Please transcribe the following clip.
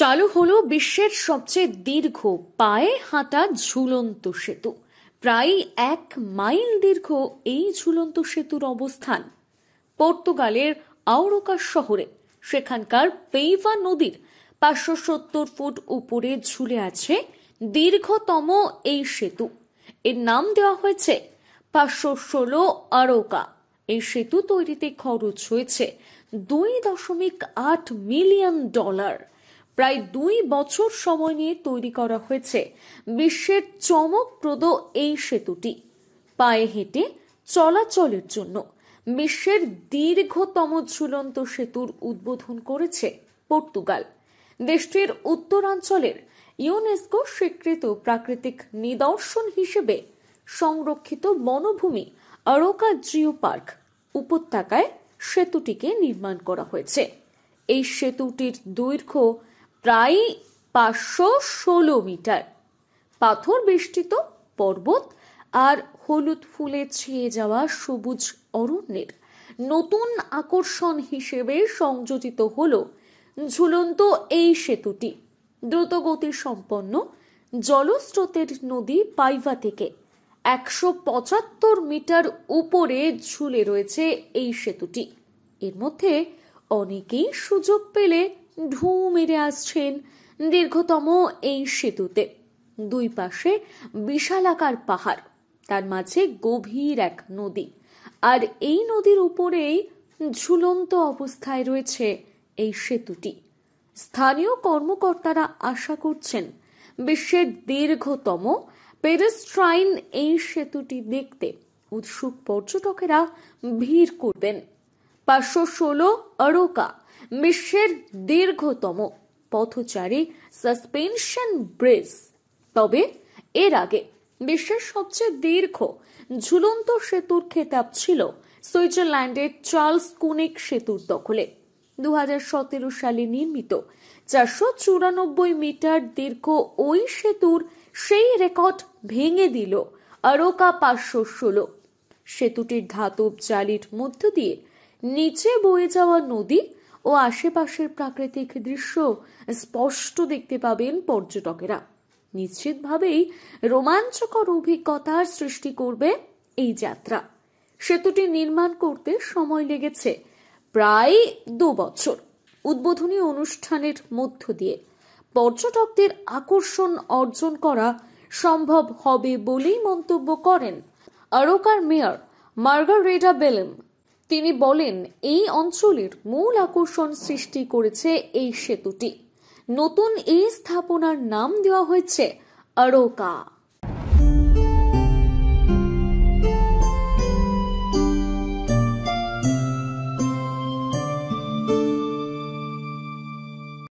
চালু হলো বিশ্বের সবচেয়ে দীর্ঘ পায়ে হাঁটা ঝুলন্ত সেতু প্রায় এক মাইল দীর্ঘ এই ঝুলন্ত সেতুর অবস্থান পর্তুগালের আওরোকা শহরে সেখানকার পেইভা নদীর পাঁচশো সত্তর ফুট উপরে ঝুলে আছে দীর্ঘতম এই সেতু এর নাম দেওয়া হয়েছে পাঁচশো ষোলো আরোকা এই সেতু তৈরিতে খরচ হয়েছে দুই দশমিক আট মিলিয়ন ডলার প্রায় দুই বছর সময় নিয়ে তৈরি করা হয়েছে বিশ্বের চমকপ্রদ এই সেতুটি পায়ে হেঁটে চলাচলের জন্য বিশ্বের দীর্ঘতম ঝুলন্ত সেতুর উদ্বোধন করেছে পর্তুগাল দেশটির উত্তরাঞ্চলের ইউনেস্কো স্বীকৃত প্রাকৃতিক নিদর্শন হিসেবে সংরক্ষিত বনভূমি আরোকা জিও পার্ক উপত্যকায় সেতুটিকে নির্মাণ করা হয়েছে এই সেতুটির দৈর্ঘ্য প্রায় পাঁচশো ষোলো মিটার পাথর বেষ্টিত পর্বত আর হলুদ ফুলে ছেয়ে যাওয়া সবুজ অরণ্যের নতুন আকর্ষণ হিসেবে সংযোজিত হল ঝুলন্ত এই সেতুটি দ্রুতগতি সম্পন্ন জলস্রোতের নদী পাইভা থেকে একশো পঁচাত্তর মিটার উপরে ঝুলে রয়েছে এই সেতুটি এর মধ্যে অনেকেই সুযোগ পেলে ঢু মেরে আসছেন দীর্ঘতম এই সেতুতে দুই পাশে বিশালাকার পাহাড় তার মাঝে গভীর এক নদী আর এই নদীর উপরেই ঝুলন্ত অবস্থায় রয়েছে এই সেতুটি স্থানীয় কর্মকর্তারা আশা করছেন বিশ্বের দীর্ঘতম পেরেস্ট্রাইন এই সেতুটি দেখতে উৎসুক পর্যটকেরা ভিড় করবেন পাঁচশো ষোলো অরোকা বিশ্বের দীর্ঘতম পথচারী সাসপেনশন ব্রিজ তবে এর আগে বিশ্বের সবচেয়ে দীর্ঘ ঝুলন্ত সেতুর খেতাব ছিল সুইজারল্যান্ডের চার্লস কুনিক সেতুর দখলে দু সতেরো সালে নির্মিত চারশো চুরানব্বই মিটার দীর্ঘ ওই সেতুর সেই রেকর্ড ভেঙে দিল আরোকা পাঁচশো ষোলো সেতুটির ধাতব জালির মধ্য দিয়ে নিচে বয়ে যাওয়া নদী ও আশেপাশের প্রাকৃতিক দৃশ্য স্পষ্ট দেখতে পাবেন পর্যটকেরা নিশ্চিতভাবেই রোমাঞ্চকর অভিজ্ঞতার সৃষ্টি করবে এই যাত্রা সেতুটি নির্মাণ করতে সময় লেগেছে প্রায় দু বছর উদ্বোধনী অনুষ্ঠানের মধ্য দিয়ে পর্যটকদের আকর্ষণ অর্জন করা সম্ভব হবে বলেই মন্তব্য করেন আরোকার মেয়র মার্গারেডা বেলম তিনি বলেন এই অঞ্চলের মূল আকর্ষণ সৃষ্টি করেছে এই সেতুটি নতুন এই স্থাপনার নাম দেওয়া হয়েছে আরোকা